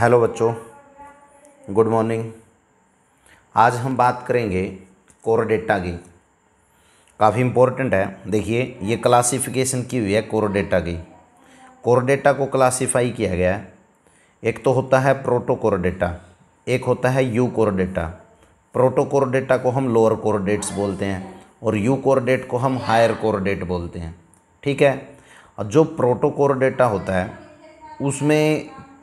hello बच्चों good morning आज हम बात करेंगे कोर डेटा की काफ़ी इम्पोर्टेंट है देखिए ये क्लासिफिकेशन की हुई है कोर डेटा की कोर डेटा को क्लासिफाई किया गया है एक तो होता है कोर डेटा एक होता है urochordata chordata को हम लोअर कोर डेट्स बोलते हैं और यू कोर डेट को हम हायर कोर डेट बोलते हैं ठीक है और जो कोर डेटा होता है उसमें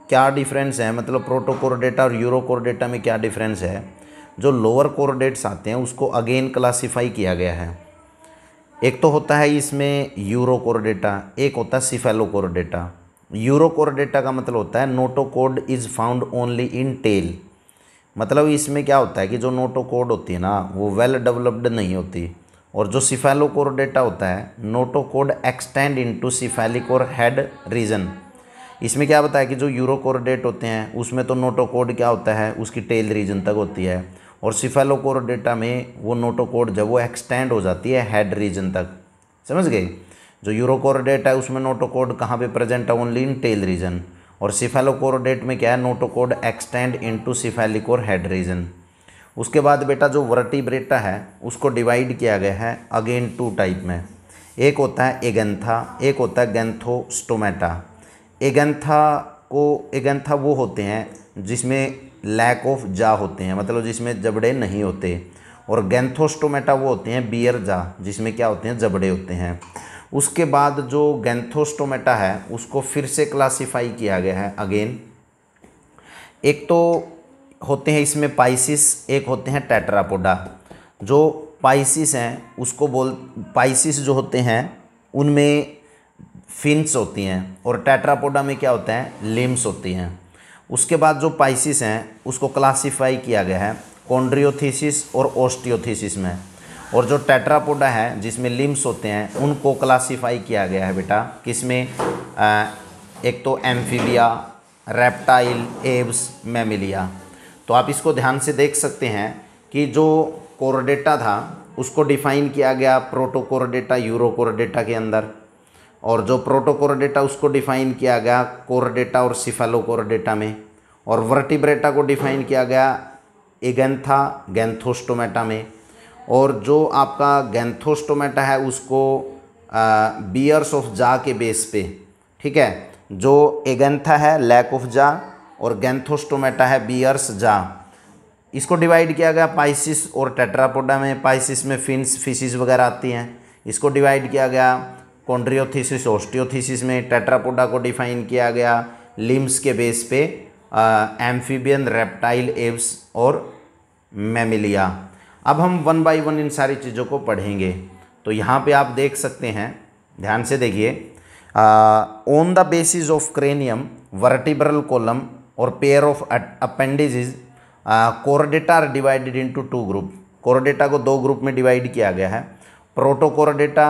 क्या डिफरेंस है मतलब प्रोटोकोर डेटा और यूरो कोर डेटा में क्या डिफरेंस है जो लोअर कोर डेट्स आते हैं उसको अगेन क्लासीफाई किया गया है एक तो होता है इसमें यूरो कोर डेटा एक होता है cephalochordata urochordata का मतलब होता है notochord is found only in tail मतलब इसमें क्या होता है कि जो नोटो कोड होती है ना वो वेल well डेवलप्ड नहीं होती और जो सिफेलो कोर डेटा होता है notochord extend into cephalic और हेड रीजन इसमें क्या बताया कि जो यूरो कोरोडेट होते हैं उसमें तो नोटोकोड क्या होता है उसकी टेल रीजन तक होती है और सिफेलोकोरोडेटा में वो नोटोकोड जब वो एक्सटेंड हो जाती है हेड रीजन तक समझ गए जो यूरोकोरोडेट है उसमें नोटोकोड कहाँ पे प्रेजेंट है ओनली इन टेल रीजन और सिफेलोकोरोडेट में क्या है notochord extend in to cephalic or head region उसके बाद बेटा जो वर्टिब्रेटा है उसको डिवाइड किया गया है अगेन टू टाइप में एक होता है एगेंथा एक होता है गेंथोस्टोमेटा एगंथा को एगंथा वो होते हैं जिसमें लैक ऑफ जा होते हैं मतलब जिसमें जबड़े नहीं होते और गेंथोस्टोमेटा वो होते हैं बियर जा जिसमें क्या होते हैं जबड़े होते हैं उसके बाद जो गेंथोस्टोमेटा है उसको फिर से क्लासिफाई किया गया है अगेन एक तो होते हैं इसमें पाइसिस एक होते हैं टेट्रापोडा जो पाइसिस हैं उसको बोल पाइसिस जो होते हैं उनमें फिन्स होती हैं और टेट्रापोडा में क्या होता है लिम्स होती हैं उसके बाद जो पाइसिस हैं उसको क्लासिफाई किया गया है कॉन्ड्रियोथीसिस और ओस्टियोथीसिस में और जो टेट्रापोडा है जिसमें लिम्स होते हैं उनको क्लासिफाई किया गया है बेटा किसमें एक तो एम्फीबिया रेप्टाइल एब्स मेमिलिया तो आप इसको ध्यान से देख सकते हैं कि जो कोरडेटा था उसको डिफाइन किया गया प्रोटोकोरडेटा यूरोकोरडेटा के अंदर और जो प्रोटोकोर डेटा उसको डिफाइन किया गया कोर डेटा और सिफेलोकोर डेटा में और वर्टिब्रेटा को डिफाइन किया गया एगेंथा गेंथोस्टोमेटा में और जो आपका गेंथोस्टोमेटा है उसको बियर्स ऑफ जा के बेस पे ठीक है जो एगेंथा है लैक ऑफ जा और गेंथोस्टोमेटा है बियर्स जा इसको डिवाइड किया गया पाइसिस और टेट्रापोडा में पाइसिस में फिन्स फिशिज वगैरह आती हैं इसको डिवाइड किया गया कॉन्ड्रियोथीसिस ओस्टियोथीसिस में टेट्रापोडा को डिफाइन किया गया लिम्स के बेस पे एम्फीबियन रेप्टाइल एव्स और मेमिलिया अब हम वन बाय वन इन सारी चीज़ों को पढ़ेंगे तो यहाँ पे आप देख सकते हैं ध्यान से देखिए on the basis of cranium vertebral column और pair of appendages chordata are divided into two group chordata को दो ग्रुप में डिवाइड किया गया है प्रोटोकोरडेटा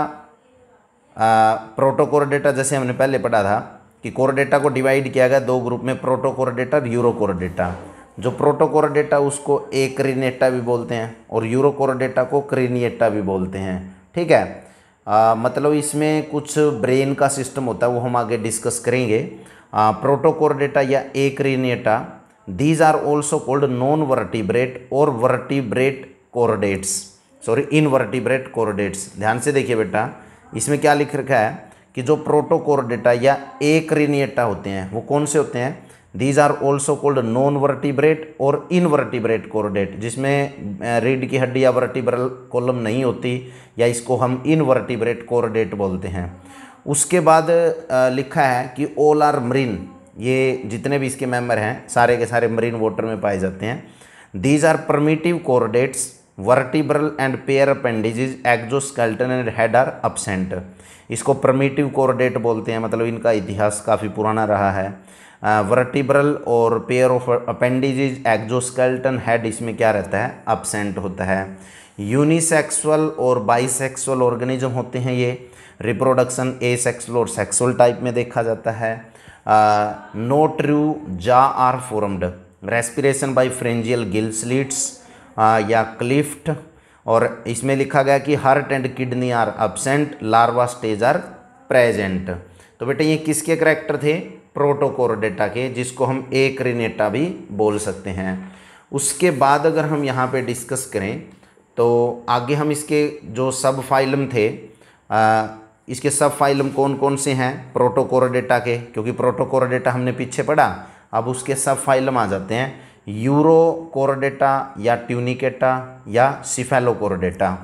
प्रोटोकोर डेटा जैसे हमने पहले पढ़ा था कि कोर डेटा को डिवाइड किया गया दो ग्रुप में प्रोटोकोर डेटा और यूरोकोर डेटा जो प्रोटोकोर डेटा उसको ए क्रीनेटा भी बोलते हैं और यूरोकोर डेटा को क्रीनिएटा भी बोलते हैं ठीक है आ, मतलब इसमें कुछ ब्रेन का सिस्टम होता है वो हम आगे डिस्कस करेंगे प्रोटोकोर डेटा या acraniata these are also called non vertebrate और vertebrate chordates sorry invertebrate chordates ध्यान से देखिए बेटा इसमें क्या लिख रखा है कि जो डेटा या एक्रिनिएटा होते हैं वो कौन से होते हैं these are also called non vertebrate और इनवर्टिब्रेट कोरडेट जिसमें रीढ़ की हड्डी या वर्टिब्रल कॉलम नहीं होती या इसको हम इनवर्टिब्रेट कोरडेट बोलते हैं उसके बाद लिखा है कि ओल आर मरीन ये जितने भी इसके मेम्बर हैं सारे के सारे मरीन वाटर में पाए जाते हैं these are primitive chordates vertebral and paired appendages exoskeleton and head are absent इसको प्रमेटिव कोरडेट बोलते हैं मतलब इनका इतिहास काफ़ी पुराना रहा है वर्टिब्रल और pair of appendages exoskeleton head इसमें क्या रहता है अपसेंट होता है यूनिसेक्सुअल और बाइसेक्सुअल ऑर्गेनिज्म होते हैं ये रिप्रोडक्शन ए सेक्सुअल और सेक्सुअल टाइप में देखा जाता है नो ट्रू जा are formed respiration by pharyngeal gill slits या क्लिफ्ट और इसमें लिखा गया कि heart and kidney are absent larva stage are present तो बेटा ये किसके करेक्टर थे प्रोटोकोरडेटा के जिसको हम रिनेटा भी बोल सकते हैं उसके बाद अगर हम यहाँ पे डिस्कस करें तो आगे हम इसके जो सब फाइलम थे आ, इसके सब फाइलम कौन कौन से हैं प्रोटोकोरडेटा के क्योंकि प्रोटोकोरडेटा हमने पीछे पढ़ा अब उसके सब फाइलम आ जाते हैं यूरोकोरडेटा या ट्यूनिकेटा या सिफेलोकोरडेटा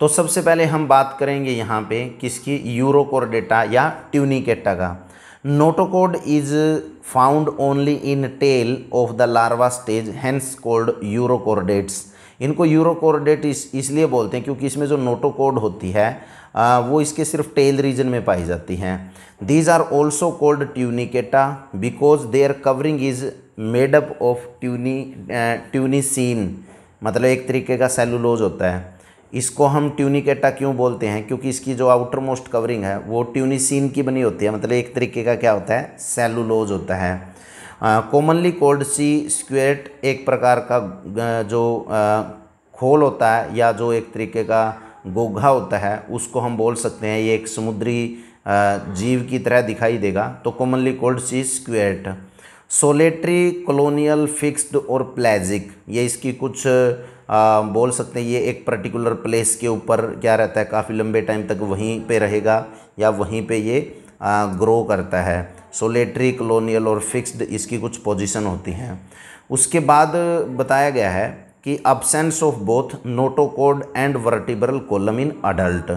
तो सबसे पहले हम बात करेंगे यहाँ पे किसकी यूरोकोरडेटा या ट्यूनिकेटा का notochord is found only in tail of the larva stage hence called urochordates इनको यूरोकोरडेट इस इसलिए बोलते हैं क्योंकि इसमें जो नोटोकोड होती है वो इसके सिर्फ टेल रीजन में पाई जाती हैं these are also called tunicata because their covering is made up of tuni tunicin मतलब एक तरीके का सेलुलोज होता है इसको हम ट्यूनिकेटा क्यों बोलते हैं क्योंकि इसकी जो आउटर मोस्ट कवरिंग है वो ट्यूनिसीन की बनी होती है मतलब एक तरीके का क्या होता है सेलुलोज होता है कॉमनली कोल्ड सी स्क्वेट एक प्रकार का जो खोल होता है या जो एक तरीके का गोघा होता है उसको हम बोल सकते हैं ये एक समुद्री जीव की तरह दिखाई देगा तो commonly called sea squirt solitary colonial fixed और प्लेजिक ये इसकी कुछ आ, बोल सकते हैं ये एक पर्टिकुलर प्लेस के ऊपर क्या रहता है काफ़ी लंबे टाइम तक वहीं पे रहेगा या वहीं पे ये आ, ग्रो करता है सोलेट्री कॉलोनियल और फिक्स्ड इसकी कुछ पोजीशन होती हैं उसके बाद बताया गया है कि absence of both notochord and vertebral column in adult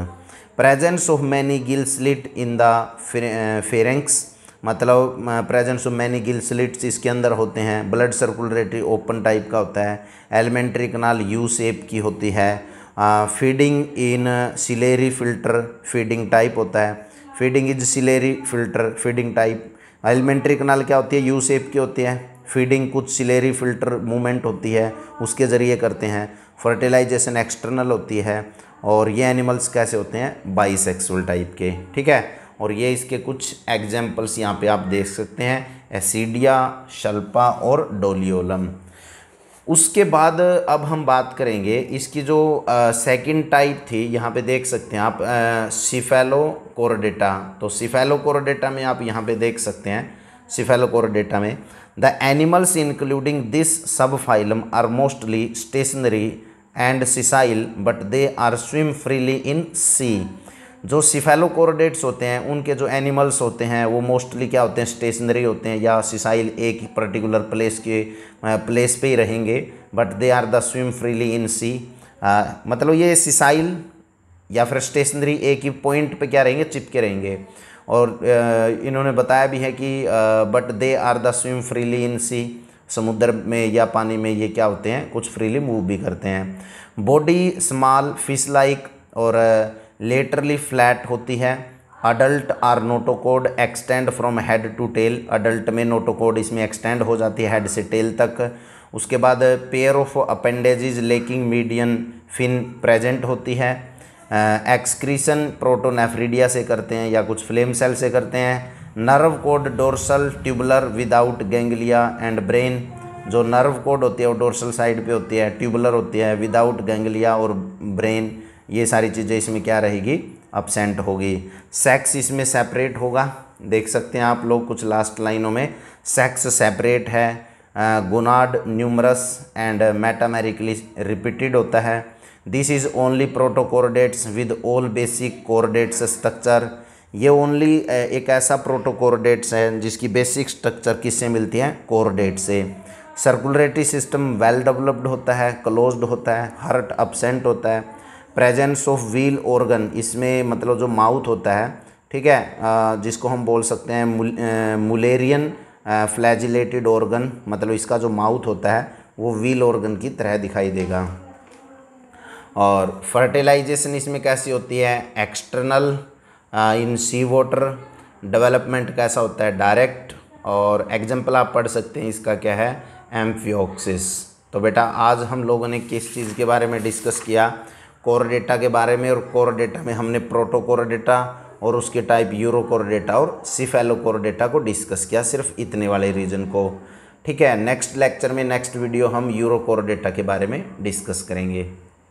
presence of many gill slit in the pharynx मतलब presence of many gill slits इसके अंदर होते हैं ब्लड सर्कुलेटरी ओपन टाइप का होता है एलिमेंट्री कनाल यू सेप की होती है feeding in ciliary filter feeding type होता है feeding is ciliary filter feeding type alimentary canal क्या होती है यू सेप की होती है फीडिंग कुछ सिलेरी फिल्टर मूवमेंट होती है उसके ज़रिए करते हैं फर्टिलाइजेशन एक्सटर्नल होती है और ये एनिमल्स कैसे होते हैं बाईसेक्सुअल टाइप के ठीक है और ये इसके कुछ एग्जाम्पल्स यहाँ पे आप देख सकते हैं एसीडिया शल्पा और डोलियोलम उसके बाद अब हम बात करेंगे इसकी जो सेकंड टाइप थी यहाँ पे देख सकते हैं आप सिफेलो कोरडेटा तो सिफेलो कोरोडेटा में आप यहाँ पे देख सकते हैं सिफेलोकोर डेटा में the animals including this subphylum are mostly stationary and sessile but they are swim freely in sea जो सिफेलोकोरडेट्स होते हैं उनके जो एनिमल्स होते हैं वो मोस्टली क्या होते हैं स्टेशनरी होते हैं या सिसाइल एक पर्टिकुलर प्लेस के प्लेस पे ही रहेंगे but they are the swim freely in sea मतलब ये सिसाइल या फिर स्टेशनरी एक ही पॉइंट पे क्या रहेंगे चिपके रहेंगे और इन्होंने बताया भी है कि but they are the swim freely in sea समुद्र में या पानी में ये क्या होते हैं कुछ फ्रीली मूव भी करते हैं बॉडी स्मॉल फिश लाइक और लेटरली फ्लैट होती है adult are notochord extend from head to tail adult में नोटोकोड इसमें एक्सटेंड हो जाती है हेड से टेल तक उसके बाद pair of appendages lacking median fin present होती है एक्सक्रीशन प्रोटोनेफ्रीडिया से करते हैं या कुछ फ्लेम सेल से करते हैं nerve cord dorsal tubular without ganglia and brain जो नर्व कोड होती है वो डोर्सल साइड पे होती है ट्यूबुलर होती है विदाउट गेंगलिया और ब्रेन ये सारी चीज़ें इसमें क्या रहेगी अपसेंट होगी सेक्स इसमें सेपरेट होगा देख सकते हैं आप लोग कुछ लास्ट लाइनों में सेक्स सेपरेट है gonad numerous and metamerically repeated होता है this is only protochordates with all basic chordates structure ये ओनली एक ऐसा प्रोटोकोरडेट्स है जिसकी बेसिक स्ट्रक्चर किससे मिलती है कोरडेट से सर्कुलरेटरी सिस्टम वेल डेवलप्ड होता है क्लोज्ड होता है हार्ट अपसेंट होता है प्रेजेंस ऑफ व्हील ऑर्गन इसमें मतलब जो माउथ होता है ठीक है जिसको हम बोल सकते हैं मुलेरियन फ्लैजिलेटेड ऑर्गन मतलब इसका जो माउथ होता है वो व्हील ऑर्गन की तरह दिखाई देगा और फर्टिलाइजेशन इसमें कैसी होती है external in sea water development कैसा होता है डायरेक्ट और एग्जाम्पल आप पढ़ सकते हैं इसका क्या है एम्फियोक्सिस तो बेटा आज हम लोगों ने किस चीज़ के बारे में डिस्कस किया कोर डेटा के बारे में और कोर डेटा में हमने प्रोटोकोर डेटा और उसके टाइप यूरोकोर डेटा और सिफेलोकोर डेटा को डिस्कस किया सिर्फ इतने वाले रीजन को ठीक है नेक्स्ट लेक्चर में नेक्स्ट वीडियो हम यूरोकोर डेटा के बारे में डिस्कस करेंगे